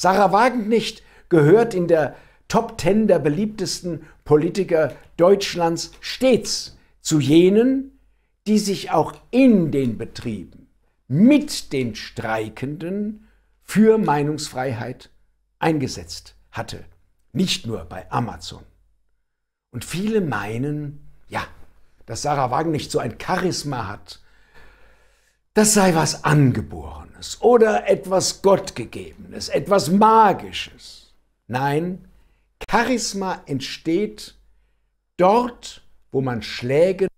Sarah Wagenknecht gehört in der Top Ten der beliebtesten Politiker Deutschlands stets zu jenen, die sich auch in den Betrieben mit den Streikenden für Meinungsfreiheit eingesetzt hatte. Nicht nur bei Amazon. Und viele meinen, ja, dass Sarah Wagen so ein Charisma hat, das sei was angeboren. Besonderes oder etwas Gottgegebenes, etwas Magisches. Nein, Charisma entsteht dort, wo man Schlägen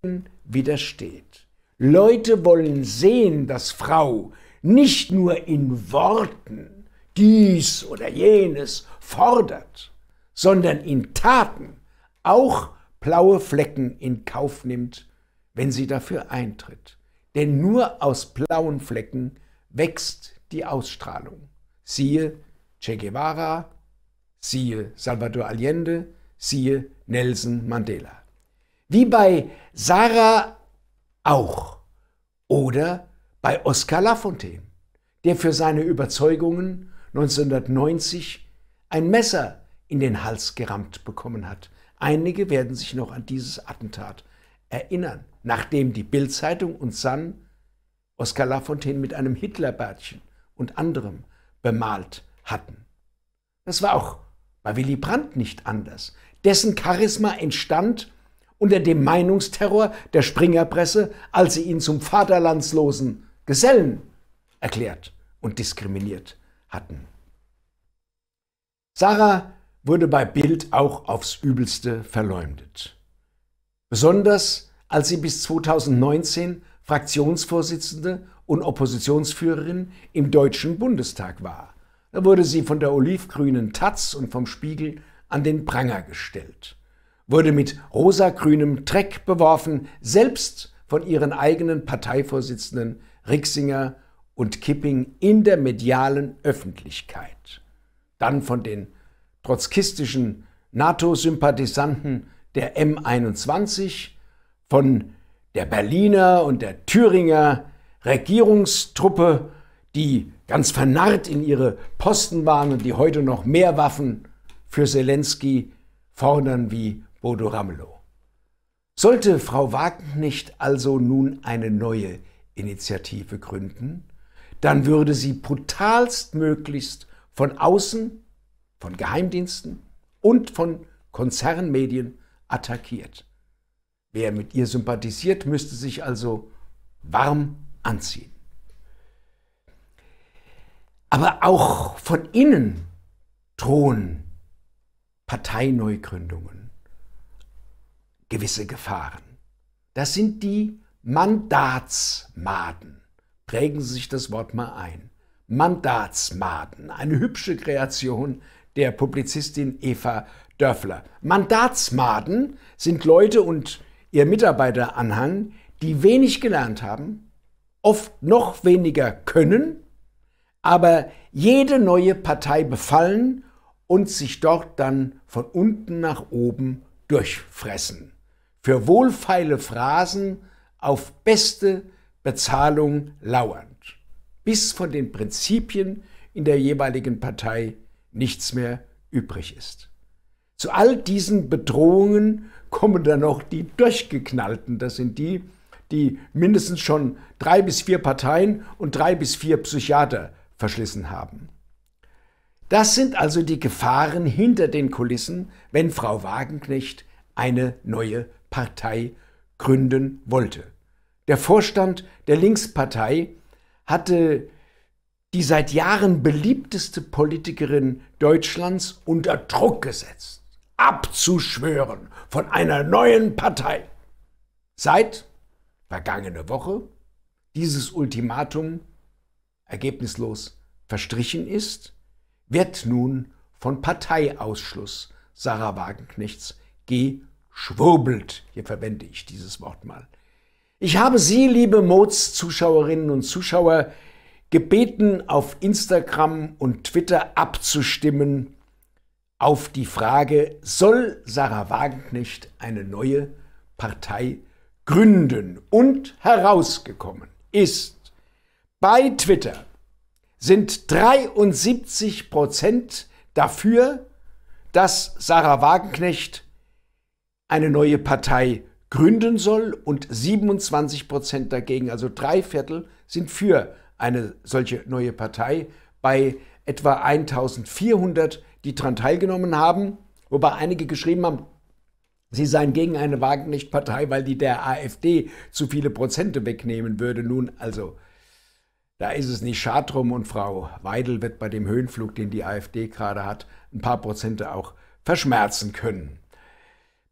widersteht. Leute wollen sehen, dass Frau nicht nur in Worten dies oder jenes fordert, sondern in Taten auch blaue Flecken in Kauf nimmt, wenn sie dafür eintritt. Denn nur aus blauen Flecken wächst die Ausstrahlung. Siehe Che Guevara, siehe Salvador Allende, siehe Nelson Mandela. Wie bei Sarah auch oder bei Oscar Lafontaine, der für seine Überzeugungen 1990 ein Messer in den Hals gerammt bekommen hat. Einige werden sich noch an dieses Attentat erinnern, nachdem die Bildzeitung und Sun Oskar Lafontaine mit einem Hitlerbärtchen und anderem bemalt hatten. Das war auch bei Willy Brandt nicht anders. Dessen Charisma entstand unter dem Meinungsterror der Springerpresse, als sie ihn zum vaterlandslosen Gesellen erklärt und diskriminiert hatten. Sarah wurde bei Bild auch aufs übelste verleumdet. Besonders als sie bis 2019 Fraktionsvorsitzende und Oppositionsführerin im Deutschen Bundestag war. Da wurde sie von der olivgrünen Taz und vom Spiegel an den Pranger gestellt, wurde mit rosagrünem Dreck beworfen, selbst von ihren eigenen Parteivorsitzenden Rixinger und Kipping in der medialen Öffentlichkeit. Dann von den trotzkistischen NATO-Sympathisanten der M21, von der Berliner und der Thüringer Regierungstruppe, die ganz vernarrt in ihre Posten waren und die heute noch mehr Waffen für Zelensky fordern wie Bodo Ramelow. Sollte Frau Wagenknecht also nun eine neue Initiative gründen, dann würde sie brutalstmöglichst von außen, von Geheimdiensten und von Konzernmedien attackiert. Wer mit ihr sympathisiert, müsste sich also warm anziehen. Aber auch von innen drohen Parteineugründungen, gewisse Gefahren. Das sind die Mandatsmaden. Prägen Sie sich das Wort mal ein. Mandatsmaden, eine hübsche Kreation der Publizistin Eva Dörfler. Mandatsmaden sind Leute und ihr Mitarbeiteranhang, die wenig gelernt haben, oft noch weniger können, aber jede neue Partei befallen und sich dort dann von unten nach oben durchfressen. Für wohlfeile Phrasen auf beste Bezahlung lauernd, bis von den Prinzipien in der jeweiligen Partei nichts mehr übrig ist. Zu all diesen Bedrohungen kommen dann noch die Durchgeknallten. Das sind die, die mindestens schon drei bis vier Parteien und drei bis vier Psychiater verschlissen haben. Das sind also die Gefahren hinter den Kulissen, wenn Frau Wagenknecht eine neue Partei gründen wollte. Der Vorstand der Linkspartei hatte die seit Jahren beliebteste Politikerin Deutschlands unter Druck gesetzt abzuschwören von einer neuen Partei. Seit vergangene Woche dieses Ultimatum ergebnislos verstrichen ist, wird nun von Parteiausschluss Sarah Wagenknechts geschwurbelt. Hier verwende ich dieses Wort mal. Ich habe Sie, liebe Mods-Zuschauerinnen und Zuschauer, gebeten, auf Instagram und Twitter abzustimmen, auf die Frage, soll Sarah Wagenknecht eine neue Partei gründen? Und herausgekommen ist, bei Twitter sind 73 Prozent dafür, dass Sarah Wagenknecht eine neue Partei gründen soll und 27 Prozent dagegen, also drei Viertel, sind für eine solche neue Partei bei etwa 1400 Prozent die daran teilgenommen haben, wobei einige geschrieben haben, Sie seien gegen eine Wagenknecht-Partei, weil die der AfD zu viele Prozente wegnehmen würde. Nun, also, da ist es nicht schad drum und Frau Weidel wird bei dem Höhenflug, den die AfD gerade hat, ein paar Prozente auch verschmerzen können.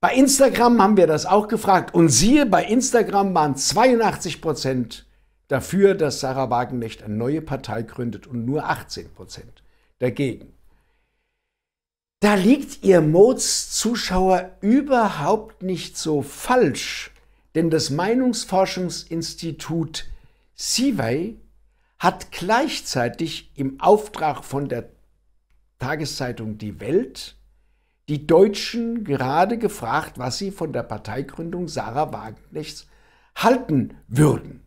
Bei Instagram haben wir das auch gefragt und siehe, bei Instagram waren 82 Prozent dafür, dass Sarah Wagenknecht eine neue Partei gründet und nur 18 Prozent dagegen. Da liegt ihr Modes Zuschauer überhaupt nicht so falsch, denn das Meinungsforschungsinstitut Siway hat gleichzeitig im Auftrag von der Tageszeitung Die Welt die Deutschen gerade gefragt, was sie von der Parteigründung Sarah Wagenknechts halten würden.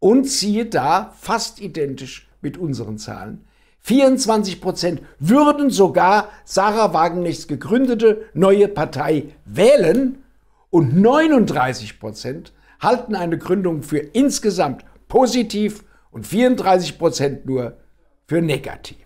Und siehe da, fast identisch mit unseren Zahlen, 24 Prozent würden sogar Sarah Wagenknechts gegründete neue Partei wählen und 39 Prozent halten eine Gründung für insgesamt positiv und 34 Prozent nur für negativ.